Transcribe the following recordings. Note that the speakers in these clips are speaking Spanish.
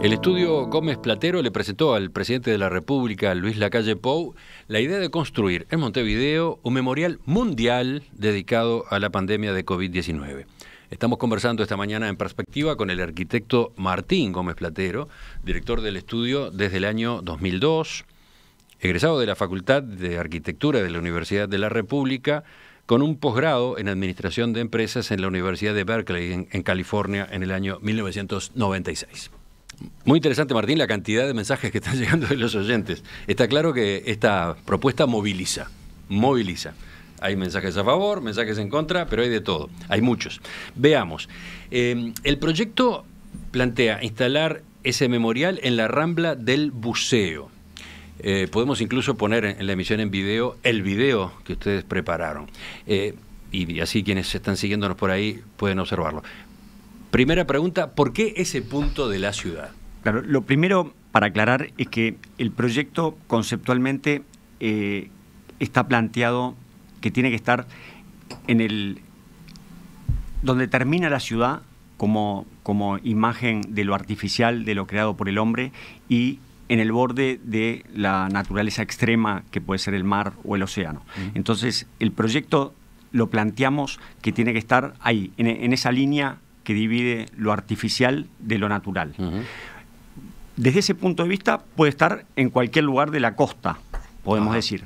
El estudio Gómez Platero le presentó al presidente de la República, Luis Lacalle Pou, la idea de construir en Montevideo un memorial mundial dedicado a la pandemia de COVID-19. Estamos conversando esta mañana en perspectiva con el arquitecto Martín Gómez Platero, director del estudio desde el año 2002, egresado de la Facultad de Arquitectura de la Universidad de la República, con un posgrado en Administración de Empresas en la Universidad de Berkeley, en, California, en el año 1996. Muy interesante, Martín, la cantidad de mensajes que están llegando de los oyentes. Está claro que esta propuesta moviliza, moviliza. Hay mensajes a favor, mensajes en contra, pero hay de todo, hay muchos. Veamos, em, el proyecto plantea instalar ese memorial en la rambla del buceo. Eh, podemos incluso poner en la emisión en video el video que ustedes prepararon. Eh, y así quienes están siguiéndonos por ahí pueden observarlo. Primera pregunta, ¿por qué ese punto de la ciudad? Claro, lo primero para aclarar es que el proyecto conceptualmente eh, está planteado que tiene que estar en el donde termina la ciudad como, como imagen de lo artificial, de lo creado por el hombre, y en el borde de la naturaleza extrema que puede ser el mar o el océano. Entonces, el proyecto lo planteamos que tiene que estar ahí, en esa línea que divide lo artificial de lo natural. Desde ese punto de vista puede estar en cualquier lugar de la costa, podemos decir.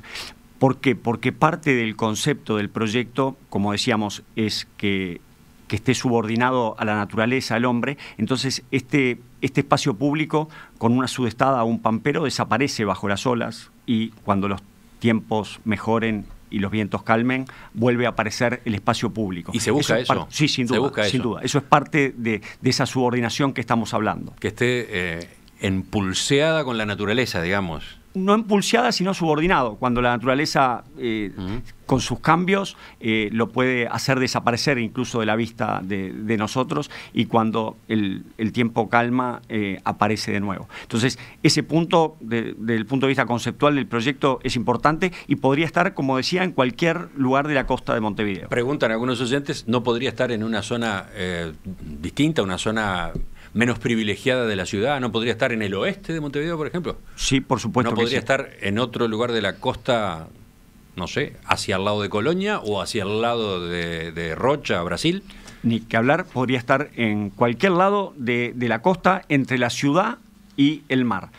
¿Por qué? Porque parte del concepto del proyecto, como decíamos, es que, que esté subordinado a la naturaleza, al hombre. Entonces, este, este espacio público, con una sudestada o un pampero, desaparece bajo las olas y cuando los tiempos mejoren y los vientos calmen, vuelve a aparecer el espacio público. ¿Y se busca eso? Sí, sin duda, sin eso. duda. Eso es parte de, esa subordinación que estamos hablando. Que esté eh, empulseada con la naturaleza, digamos no impulsada, sino subordinado, cuando la naturaleza, eh, con sus cambios, eh, lo puede hacer desaparecer incluso de la vista de, nosotros y cuando el, tiempo calma, eh, aparece de nuevo. Entonces, ese punto, desde el punto de vista conceptual del proyecto, es importante y podría estar, como decía, en cualquier lugar de la costa de Montevideo. Preguntan algunos oyentes, ¿no podría estar en una zona distinta, una zona menos privilegiada de la ciudad? ¿No podría estar en el oeste de Montevideo, por ejemplo? Sí, por supuesto. ¿No podría estar en otro lugar de la costa, no sé, hacia el lado de Colonia o hacia el lado de, Rocha, Brasil? Ni que hablar, podría estar en cualquier lado de, la costa, entre la ciudad y el mar.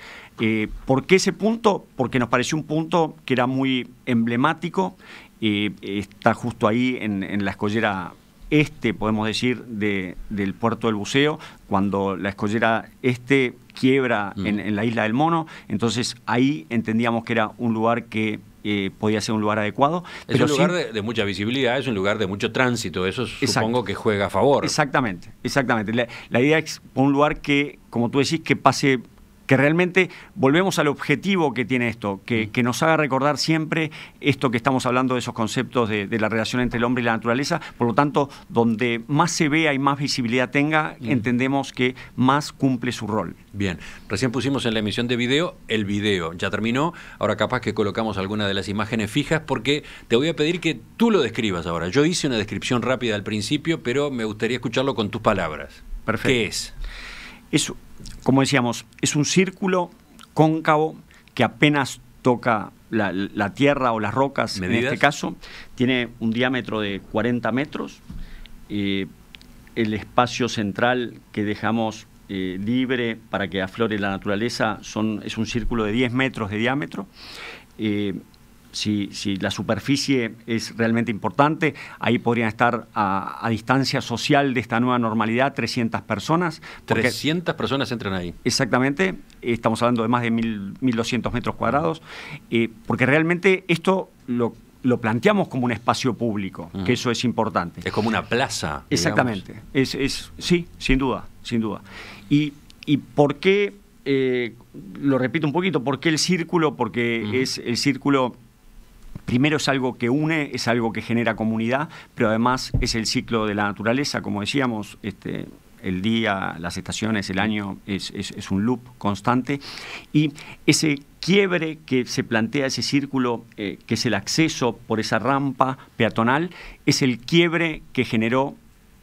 Eh, ¿Por qué ese punto? Porque nos pareció un punto que era muy emblemático. Eh, está justo ahí en, en la escollera este, podemos decir, de, del puerto del buceo, cuando la escollera este quiebra mm. en, la isla del Mono, entonces ahí entendíamos que era un lugar que eh, podía ser un lugar adecuado. Es un lugar de, mucha visibilidad, es un lugar de mucho tránsito, eso supongo que juega a favor. Exactamente, exactamente. La, la idea es un lugar que, como tú decís, que pase que realmente volvemos al objetivo que tiene esto, mm. que, nos haga recordar siempre esto que estamos hablando de esos conceptos de, la relación entre el hombre y la naturaleza, por lo tanto, donde más se vea y más visibilidad tenga, mm. entendemos que más cumple su rol. Bien, recién pusimos en la emisión de video el video, ya terminó, ahora capaz que colocamos alguna de las imágenes fijas porque te voy a pedir que tú lo describas ahora. Yo hice una descripción rápida al principio, pero me gustaría escucharlo con tus palabras. Perfecto. ¿Qué es? Es como decíamos, es un círculo cóncavo que apenas toca la, tierra o las rocas, en este caso. Tiene un diámetro de 40 metros. Eh, el espacio central que dejamos eh, libre para que aflore la naturaleza es un círculo de 10 metros de diámetro. Eh, si, la superficie es realmente importante, ahí podrían estar a, distancia social de esta nueva normalidad 300 personas. 300 personas entran ahí. Exactamente, estamos hablando de más de 1.200 metros cuadrados, eh, porque realmente esto lo planteamos como un espacio público, que eso es importante. Es como una plaza. Exactamente. Es, sí, sin duda, sin duda. ¿Y, por qué, eh, lo repito un poquito, por qué el círculo? Porque es el círculo primero es algo que une, es algo que genera comunidad, pero además es el ciclo de la naturaleza, como decíamos, este, el día, las estaciones, el año, es, un loop constante. Y ese quiebre que se plantea ese círculo, eh, que es el acceso por esa rampa peatonal, es el quiebre que generó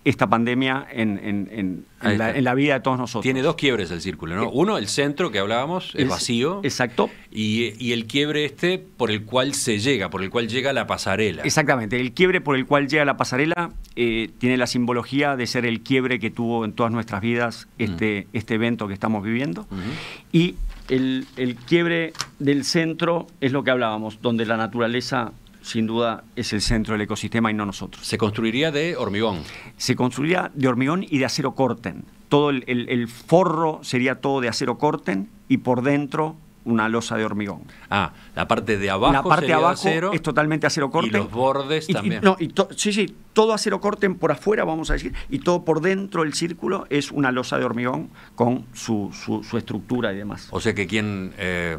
esta pandemia en, la, vida de todos nosotros. Tiene dos quiebres el círculo, ¿no? Eh, Uno, el centro que hablábamos, el vacío. Exacto. Y, el quiebre este por el cual se llega, por el cual llega la pasarela. Exactamente, el quiebre por el cual llega la pasarela eh, tiene la simbología de ser el quiebre que tuvo en todas nuestras vidas este, este evento que estamos viviendo. Y el, el quiebre del centro es lo que hablábamos, donde la naturaleza sin duda es el centro del ecosistema y no nosotros. ¿Se construiría de hormigón? Se construiría de hormigón y de acero corten. Todo el, forro sería todo de acero corten y por dentro una losa de hormigón. Ah, la parte de abajo. La parte abajo es totalmente acero corten. Y los bordes también. no, sí, sí, todo acero corten por afuera, vamos a decir, y todo por dentro el círculo es una losa de hormigón con su, estructura y demás. O sea que quien eh,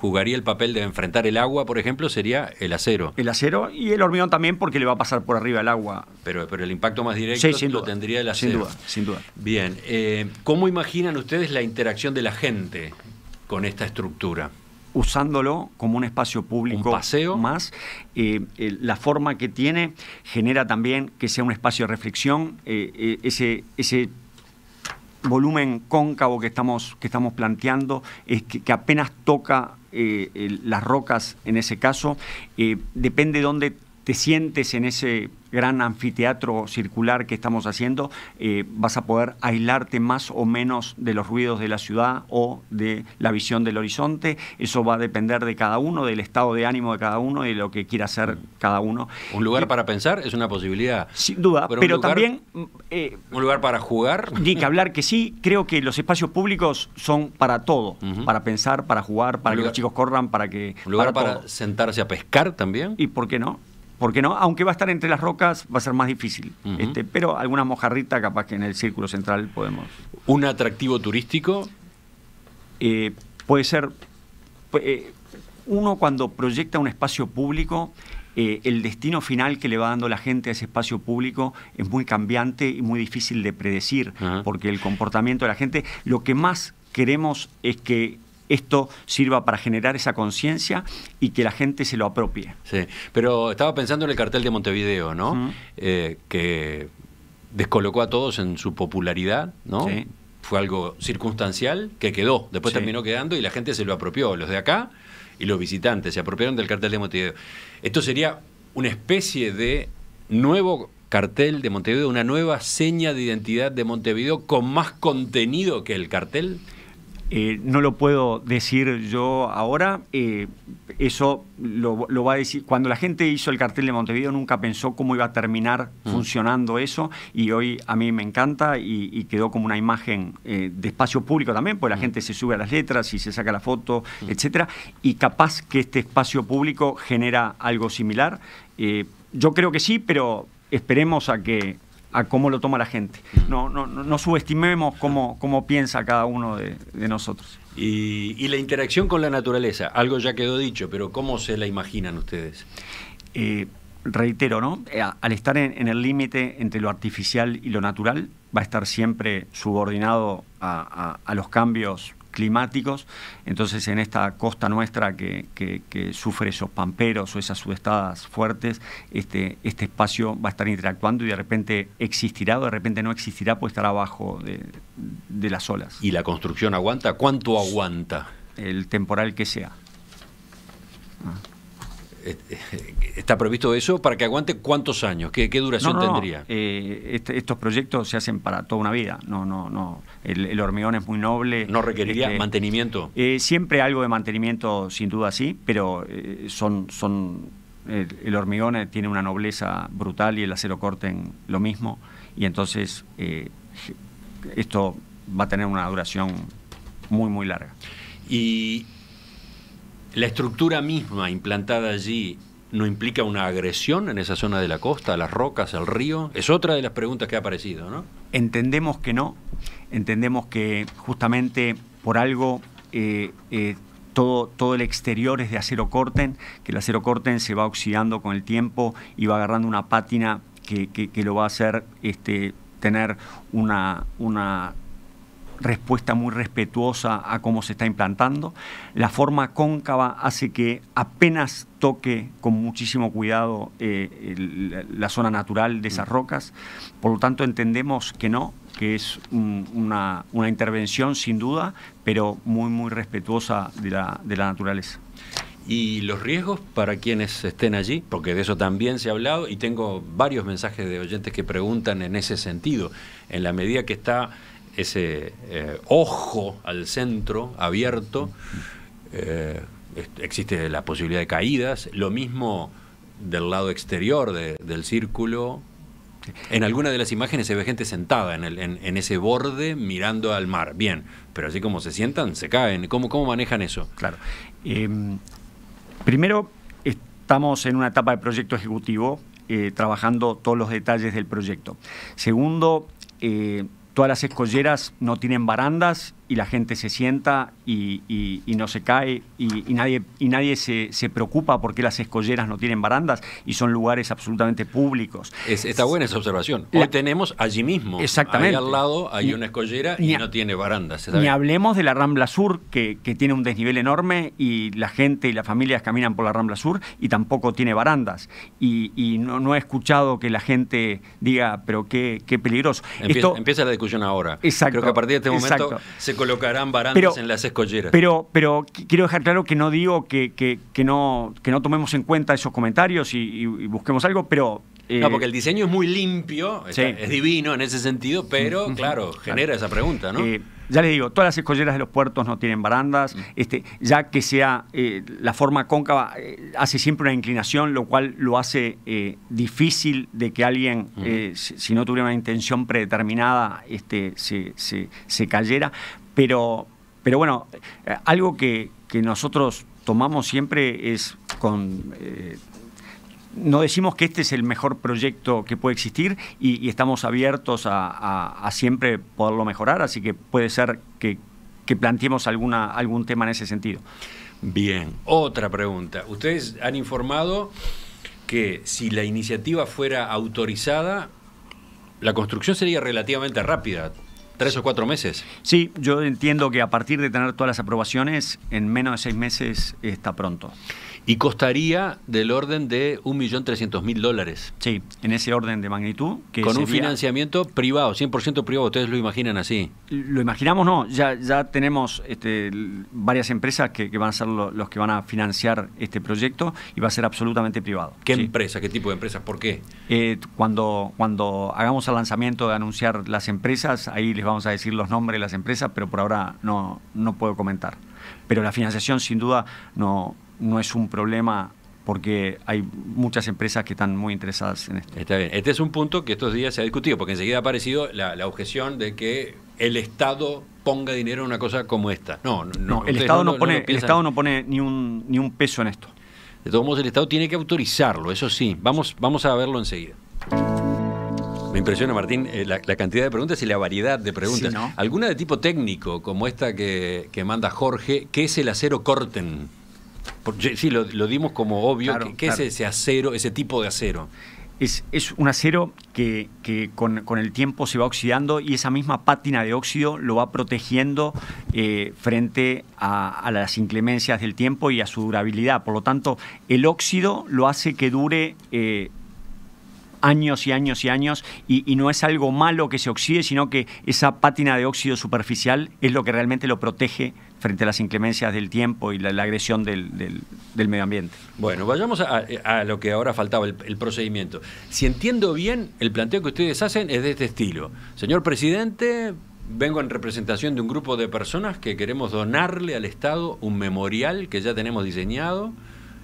jugaría el papel de enfrentar el agua, por ejemplo, sería el acero. El acero y el hormigón también porque le va a pasar por arriba el agua. Pero, pero el impacto más directo lo tendría el acero. Sin duda, sin duda. Bien, eh, ¿cómo imaginan ustedes la interacción de la gente con esta estructura? usándolo como un espacio público más. Eh, eh, la forma que tiene genera también que sea un espacio de reflexión, ese, ese volumen cóncavo que estamos, que estamos planteando, es que apenas toca eh, las rocas en ese caso. Eh, depende depende dónde te sientes en ese gran anfiteatro circular que estamos haciendo, eh, vas a poder aislarte más o menos de los ruidos de la ciudad o de la visión del horizonte. Eso va a depender de cada uno, del estado de ánimo de cada uno y de lo que quiera hacer mm. cada uno. Un lugar para pensar es una posibilidad. Sin duda, pero, también... Mm, eh, un lugar para jugar. Ni que hablar que sí, creo que los espacios públicos son para todo, para pensar, para jugar, para que los chicos corran, para que... Un lugar para sentarse a pescar también. ¿Y por qué no? porque no? Aunque va a estar entre las rocas, va a ser más difícil. este, pero alguna mojarrita capaz que en el círculo central podemos. ¿Un atractivo turístico? Eh, puede ser. Eh, uno cuando proyecta un espacio público, eh, el destino final que le va dando la gente a ese espacio público es muy cambiante y muy difícil de predecir, porque el comportamiento de la gente, lo que más queremos es que esto sirva para generar esa conciencia y que la gente se lo apropie. Sí, pero estaba pensando en el cartel de Montevideo, ¿no? Eh, que descolocó a todos en su popularidad, ¿no? Fue algo circunstancial que quedó, después terminó quedando y la gente se lo apropió, los de acá y los visitantes, se apropiaron del cartel de Montevideo. Esto sería una especie de nuevo cartel de Montevideo, una nueva seña de identidad de Montevideo con más contenido que el cartel. Eh, no lo puedo decir yo ahora, eh, eso lo, va a decir. Cuando la gente hizo el cartel de Montevideo nunca pensó cómo iba a terminar mm. funcionando eso y hoy a mí me encanta y, quedó como una imagen eh, de espacio público también, porque la mm. gente se sube a las letras y se saca la foto, mm. etcétera, y capaz que este espacio público genera algo similar. yo creo que sí, pero esperemos a que a cómo lo toma la gente. No, no, subestimemos cómo, piensa cada uno de, nosotros. Y, la interacción con la naturaleza, algo ya quedó dicho, pero ¿cómo se la imaginan ustedes? Eh, reitero, ¿no? Eh, al estar en, el límite entre lo artificial y lo natural, va a estar siempre subordinado a, a los cambios climáticos. Entonces, en esta costa nuestra que, sufre esos pamperos o esas subestadas fuertes, este, este espacio va a estar interactuando y de repente existirá o de repente no existirá, pues estará abajo de, las olas. ¿Y la construcción aguanta? ¿Cuánto aguanta? El temporal que sea. Ah. Eh, ¿Está previsto eso para que aguante cuántos años? ¿Qué, duración tendría? Eh, este, estos proyectos se hacen para toda una vida. No, no, no. El, hormigón es muy noble. ¿No requeriría este, mantenimiento? Eh, siempre algo de mantenimiento, sin duda sí, pero son, son el, hormigón tiene una nobleza brutal y el acero corten lo mismo. Y entonces esto va a tener una duración muy, muy larga. Y la estructura misma implantada allí no implica una agresión en esa zona de la costa, a las rocas, al río? Es otra de las preguntas que ha aparecido, ¿no? Entendemos que no, entendemos que justamente por algo eh, eh, todo, todo el exterior es de acero corten, que el acero corten se va oxidando con el tiempo y va agarrando una pátina que, lo va a hacer este, tener una, una respuesta muy respetuosa a cómo se está implantando. La forma cóncava hace que apenas toque con muchísimo cuidado eh, la zona natural de esas mm. rocas. Por lo tanto, entendemos que no, que es una, intervención sin duda, pero muy, muy respetuosa de la, de la naturaleza. ¿Y los riesgos para quienes estén allí? Porque de eso también se ha hablado y tengo varios mensajes de oyentes que preguntan en ese sentido. En la medida que está ese eh, ojo al centro abierto. Eh, existe la posibilidad de caídas. Lo mismo del lado exterior del círculo. En alguna de las imágenes se ve gente sentada en, ese borde mirando al mar. Bien, pero así como se sientan, se caen. ¿Cómo, cómo manejan eso? Claro. Em, primero, estamos en una etapa de proyecto ejecutivo, eh, trabajando todos los detalles del proyecto. Segundo, Todas las escolleras no tienen barandas y la gente se sienta y, no se cae y, y nadie, se, se, preocupa porque las escolleras no tienen barandas y son lugares absolutamente públicos. está buena esa observación. Hoy tenemos allí mismo. Exactamente. Ahí al lado hay una escollera y no tiene barandas. Ni hablemos de la Rambla Sur, que, tiene un desnivel enorme y la gente y las familias caminan por la Rambla Sur y tampoco tiene barandas. Y, no, no, he escuchado que la gente diga, pero qué, qué peligroso. Empieza, la discusión ahora. Exacto. Creo que a partir de este momento colocarán barandas en las escolleras. Pero, pero quiero dejar claro que no digo que, no, no tomemos en cuenta esos comentarios y, busquemos algo, pero eh, no, porque el diseño es muy limpio, es divino en ese sentido, pero claro, genera esa pregunta, ¿no? Eh, ya les digo, todas las escolleras de los puertos no tienen barandas, mm. este, ya que sea eh, la forma cóncava, hace siempre una inclinación, lo cual lo hace difícil de que alguien, si, no tuviera una intención predeterminada, este, se, se cayera. Pero, pero bueno, eh, algo que, nosotros tomamos siempre es con... Eh, no decimos que este es el mejor proyecto que puede existir y, estamos abiertos a, siempre poderlo mejorar, así que puede ser que, que planteemos alguna, algún tema en ese sentido. Bien, otra pregunta. Ustedes han informado que si la iniciativa fuera autorizada, la construcción sería relativamente rápida, ¿Tres o cuatro meses? Sí, yo entiendo que a partir de tener todas las aprobaciones, en menos de seis meses está pronto. Y costaría del orden de 1.300.000 dólares. Sí, en ese orden de magnitud. Con un financiamiento privado, 100% privado, ¿ustedes lo imaginan así? Lo imaginamos, no. Ya, ya tenemos este, varias empresas que, van a ser los que van a financiar este proyecto y va a ser absolutamente privado. ¿Qué empresa? ¿Qué tipo de empresas? ¿Por qué? Eh, cuando, cuando hagamos el lanzamiento de anunciar las empresas, ahí les vamos a decir los nombres de las empresas, pero por ahora no, no puedo comentar. Pero la financiación, sin duda, no no es un problema porque hay muchas empresas que están muy interesadas en esto. Está bien. Este es un punto que estos días se ha discutido, porque enseguida ha aparecido la, objeción de que el Estado ponga dinero en una cosa como esta. No, no, el Estado no, pone, el Estado no pone ni un, ni un peso en esto. De todos modos, el Estado tiene que autorizarlo, eso sí. Vamos, vamos a verlo enseguida. Me impresiona, Martín, eh, la, cantidad de preguntas y la variedad de preguntas. Alguna de tipo técnico, como esta que, que manda Jorge, ¿qué es el acero Corten? sí, lo, dimos como obvio. ¿Qué, es ese acero, ese tipo de acero? Es, un acero que, con, el tiempo se va oxidando y esa misma pátina de óxido lo va protegiendo eh, frente a, las inclemencias del tiempo y a su durabilidad. Por lo tanto, el óxido lo hace que dure eh, años y años y años y, y, no es algo malo que se oxide, sino que esa pátina de óxido superficial es lo que realmente lo protege frente a las inclemencias del tiempo y la, agresión del, medio ambiente. Bueno, vayamos a, lo que ahora faltaba, el, procedimiento. Si entiendo bien, el planteo que ustedes hacen es de este estilo. Señor presidente, vengo en representación de un grupo de personas que queremos donarle al Estado un memorial que ya tenemos diseñado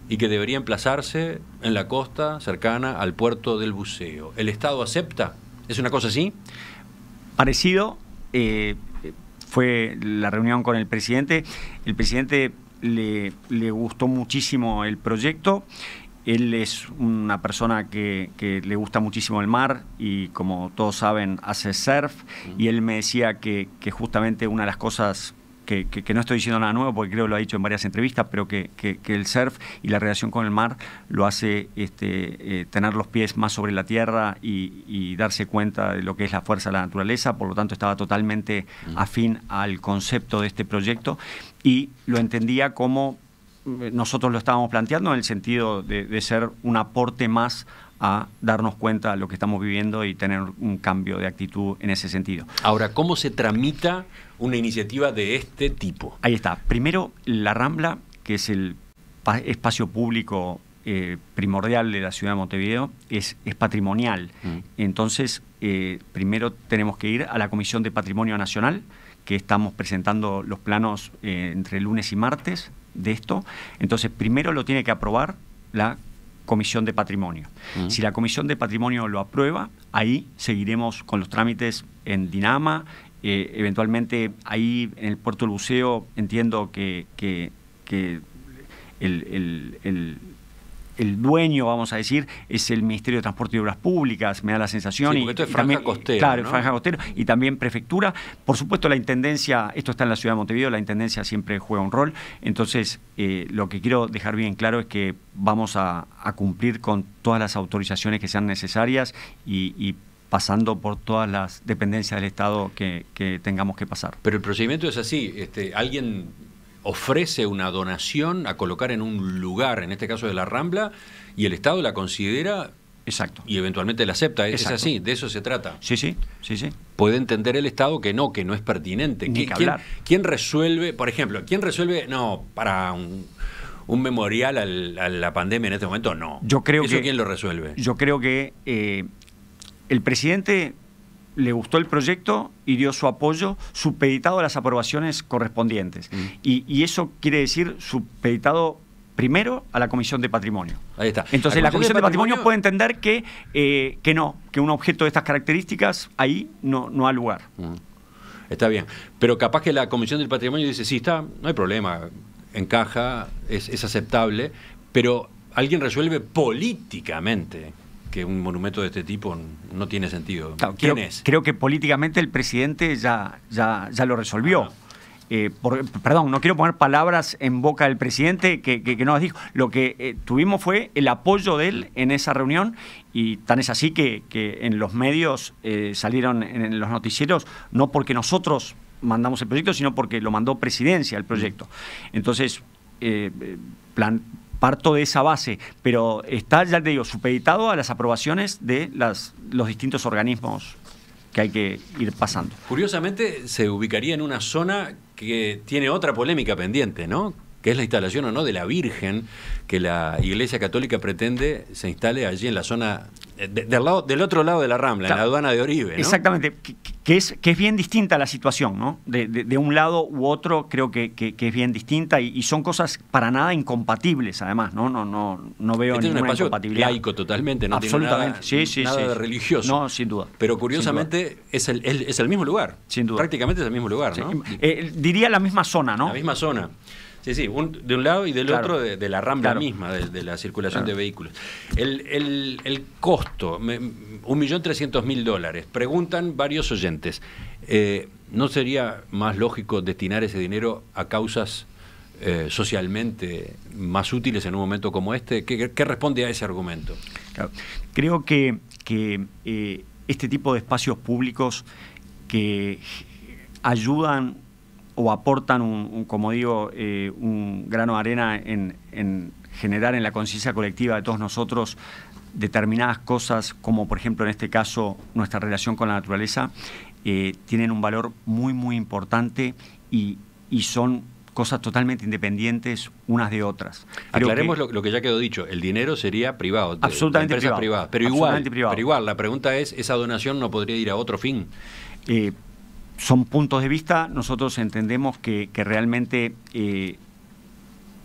y que debería emplazarse en la costa cercana al puerto del buceo. ¿El Estado acepta? ¿Es una cosa así? Parecido. Eh, fue la reunión con el presidente. El presidente le, gustó muchísimo el proyecto. Él es una persona que, le gusta muchísimo el mar y como todos saben hace surf y él me decía que, que justamente una de las cosas que, no estoy diciendo nada nuevo porque creo que lo ha dicho en varias entrevistas, pero que, el surf y la relación con el mar lo hace este, eh, tener los pies más sobre la tierra y, darse cuenta de lo que es la fuerza de la naturaleza, por lo tanto estaba totalmente afín al concepto de este proyecto y lo entendía como eh, nosotros lo estábamos planteando en el sentido de ser un aporte más a darnos cuenta de lo que estamos viviendo y tener un cambio de actitud en ese sentido. Ahora, ¿cómo se tramita una iniciativa de este tipo? Ahí está. Primero, la Rambla, que es el espacio público eh, primordial de la ciudad de Montevideo, es, patrimonial. Mm. Entonces, eh, primero tenemos que ir a la Comisión de Patrimonio Nacional, que estamos presentando los planos eh, entre lunes y martes de esto. Entonces, primero lo tiene que aprobar la Comisión de Patrimonio. Mm. Si la Comisión de Patrimonio lo aprueba, ahí seguiremos con los trámites en Dinama. Eh, eventualmente ahí en el puerto del entiendo que, el el dueño, vamos a decir, es el Ministerio de Transporte y Obras Públicas, me da la sensación. Sí, porque y, es franja también, Claro, franja costero y también prefectura. Por supuesto, la intendencia, esto está en la ciudad de Montevideo, la intendencia siempre juega un rol. Entonces, eh, lo que quiero dejar bien claro es que vamos a, cumplir con todas las autorizaciones que sean necesarias y, pasando por todas las dependencias del Estado que, que, tengamos que pasar. Pero el procedimiento es así, este, alguien ofrece una donación a colocar en un lugar, en este caso de la Rambla, y el Estado la considera Exacto. Y eventualmente la acepta. Es, así, de eso se trata. Sí, sí, sí, sí. Puede entender el Estado que no, que no es pertinente. ¿Quién, resuelve, por ejemplo, quién resuelve, no, para un, memorial a la pandemia en este momento? No. Yo creo ¿Eso que, quién lo resuelve? Yo creo que eh, el presidente le gustó el proyecto y dio su apoyo supeditado a las aprobaciones correspondientes. Mm. Y, eso quiere decir supeditado primero a la Comisión de Patrimonio. Ahí está. Entonces la Comisión, de, patrimonio, puede entender eh, que, no, que un objeto de estas características ahí no, no ha lugar. Mm. Está bien. Pero capaz que la Comisión del Patrimonio dice, sí, está, no hay problema, encaja, es, es aceptable, pero alguien resuelve políticamente que un monumento de este tipo no tiene sentido. ¿Quién creo, es? Creo que políticamente el presidente ya, ya, lo resolvió. Ah, eh, perdón, no quiero poner palabras en boca del presidente que, que, no las dijo. Lo que eh, tuvimos fue el apoyo de él en esa reunión y tan es así que, en los medios eh, salieron en, los noticieros, no porque nosotros mandamos el proyecto, sino porque lo mandó presidencia el proyecto. Mm. Entonces, plan, parto de esa base, pero está, ya te digo, supeditado a las aprobaciones de las, los distintos organismos que hay que ir pasando. Curiosamente, se ubicaría en una zona que tiene otra polémica pendiente, ¿no? que es la instalación o no de la Virgen que la Iglesia Católica pretende se instale allí en la zona eh, del, otro lado de la Rambla, en la aduana de Oribe. Exactamente, que, es, que es bien distinta la situación, ¿no? De, un lado u otro creo que, es bien distinta y, son cosas para nada incompatibles, además, ¿no? No, no, no veo ninguna este es un incompatibilidad. laico totalmente, no Absolutamente. tiene sí, sí, nada de religioso. No, sin duda. Pero curiosamente es el, es el mismo lugar. Sin duda. Prácticamente es el mismo lugar, ¿no? Eh, diría la misma zona, ¿no? La misma zona. Sí, sí, de un lado y del otro de, la rambla misma, de, la circulación de vehículos. El, el, el costo, 1.300.000 dólares. Preguntan varios oyentes, eh, ¿no sería más lógico destinar ese dinero a causas eh, socialmente más útiles en un momento como este? ¿Qué, responde a ese argumento? Creo que, que eh, este tipo de espacios públicos que ayudan o aportan, un, como digo, eh, un grano de arena en, generar en la conciencia colectiva de todos nosotros determinadas cosas, como por ejemplo en este caso nuestra relación con la naturaleza, eh, tienen un valor muy, muy importante y, son cosas totalmente independientes unas de otras. Aclaremos lo, que ya quedó dicho, el dinero sería privado, absolutamente privado, pero, igual, pero igual la pregunta es, ¿esa donación no podría ir a otro fin? Eh, son puntos de vista, nosotros entendemos que, realmente eh,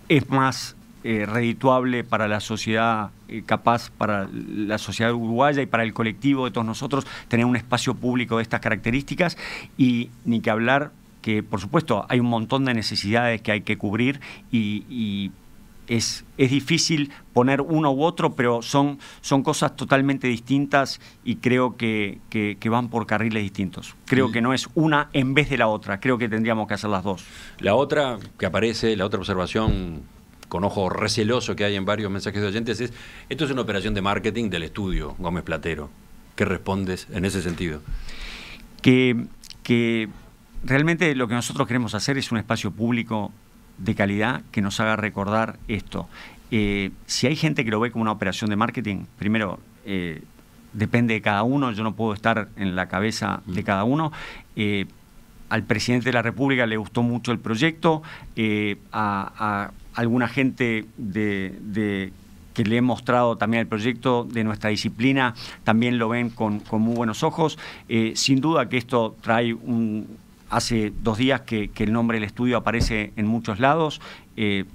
es más eh, redituable para la sociedad, eh, capaz para la sociedad uruguaya y para el colectivo de todos nosotros tener un espacio público de estas características y ni que hablar que por supuesto hay un montón de necesidades que hay que cubrir y, y es, difícil poner uno u otro, pero son, son cosas totalmente distintas y creo que, van por carriles distintos. Creo que no es una en vez de la otra, creo que tendríamos que hacer las dos. La otra que aparece, la otra observación con ojo receloso que hay en varios mensajes de oyentes es, esto es una operación de marketing del estudio, Gómez Platero. ¿Qué respondes en ese sentido? Que, que realmente lo que nosotros queremos hacer es un espacio público de calidad que nos haga recordar esto. Eh, si hay gente que lo ve como una operación de marketing, primero, eh, depende de cada uno, yo no puedo estar en la cabeza de cada uno. Eh, al presidente de la República le gustó mucho el proyecto, a, alguna gente que le he mostrado también el proyecto de nuestra disciplina, también lo ven con, muy buenos ojos. sin duda que esto trae un, hace dos días que, el nombre del estudio aparece en muchos lados. Eh,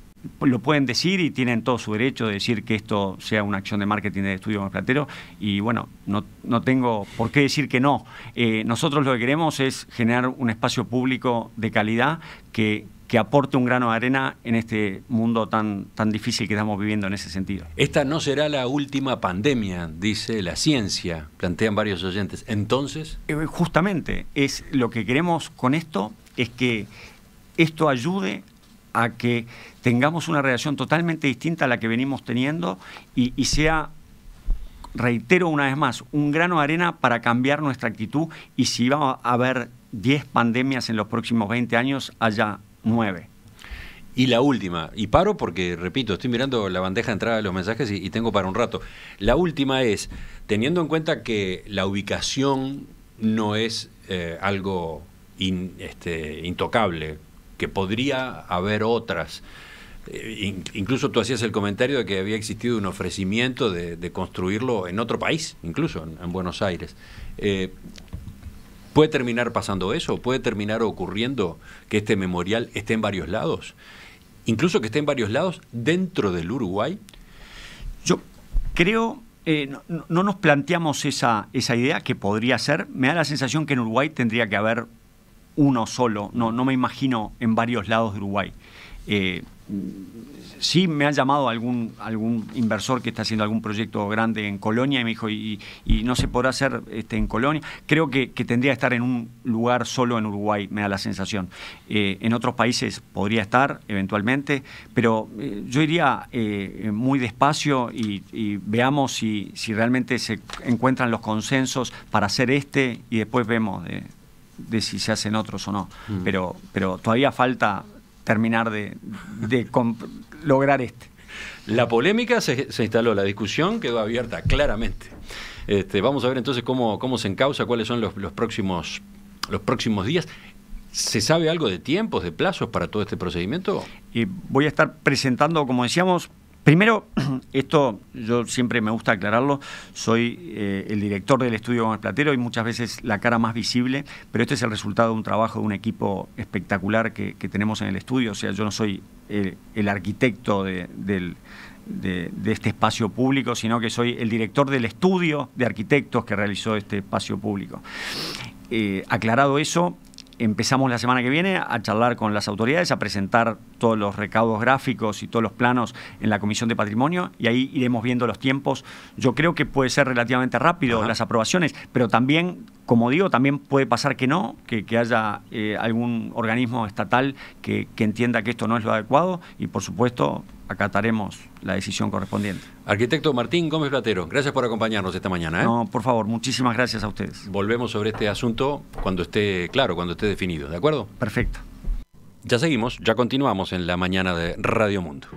lo pueden decir y tienen todo su derecho de decir que esto sea una acción de marketing de estudio más platero y bueno, no, tengo por qué decir que no. Eh, nosotros lo que queremos es generar un espacio público de calidad que, que aporte un grano de arena en este mundo tan, tan difícil que estamos viviendo en ese sentido. Esta no será la última pandemia, dice la ciencia, plantean varios oyentes. Entonces... Eh, justamente, es lo que queremos con esto es que esto ayude a que tengamos una relación totalmente distinta a la que venimos teniendo y, sea reitero una vez más, un grano de arena para cambiar nuestra actitud y si va a haber 10 pandemias en los próximos 20 años, allá. 9. Y la última, y paro porque, repito, estoy mirando la bandeja de entrada de los mensajes y, tengo para un rato. La última es, teniendo en cuenta que la ubicación no es eh, algo este, intocable, que podría haber otras. Eh, incluso tú hacías el comentario de que había existido un ofrecimiento de, construirlo en otro país, incluso en, Buenos Aires. Eh, ¿Puede terminar pasando eso? ¿Puede terminar ocurriendo que este memorial esté en varios lados? Incluso que esté en varios lados dentro del Uruguay. Yo creo, eh, no, nos planteamos esa, esa idea que podría ser. Me da la sensación que en Uruguay tendría que haber uno solo. No, no me imagino en varios lados de Uruguay. Eh, sí me han llamado algún, algún inversor que está haciendo algún proyecto grande en Colonia y me dijo, y, no se podrá hacer este, en Colonia. Creo que, tendría que estar en un lugar solo en Uruguay, me da la sensación. Eh, en otros países podría estar eventualmente, pero eh, yo iría eh, muy despacio y, veamos si, realmente se encuentran los consensos para hacer este y después vemos de, si se hacen otros o no. Mm. Pero, pero todavía falta terminar de, lograr este. La polémica se, instaló, la discusión quedó abierta, claramente. Este, vamos a ver entonces cómo, cómo se encausa, cuáles son los, próximos, los próximos días. ¿Se sabe algo de tiempos, de plazos para todo este procedimiento? Y voy a estar presentando, como decíamos, Primero, esto yo siempre me gusta aclararlo, soy eh, el director del estudio Gómez Platero y muchas veces la cara más visible, pero este es el resultado de un trabajo de un equipo espectacular que, tenemos en el estudio, o sea, yo no soy el, arquitecto de, este espacio público, sino que soy el director del estudio de arquitectos que realizó este espacio público. Eh, aclarado eso, Empezamos la semana que viene a charlar con las autoridades, a presentar todos los recaudos gráficos y todos los planos en la Comisión de Patrimonio y ahí iremos viendo los tiempos. Yo creo que puede ser relativamente rápido las aprobaciones, pero también, como digo, también puede pasar que no, que, haya eh, algún organismo estatal que entienda que esto no es lo adecuado y por supuesto acataremos la decisión correspondiente. Arquitecto Martín Gómez Platero, gracias por acompañarnos esta mañana. ¿eh? No, por favor, muchísimas gracias a ustedes. Volvemos sobre este asunto cuando esté claro, cuando esté definido, ¿de acuerdo? Perfecto. Ya seguimos, ya continuamos en la mañana de Radio Mundo.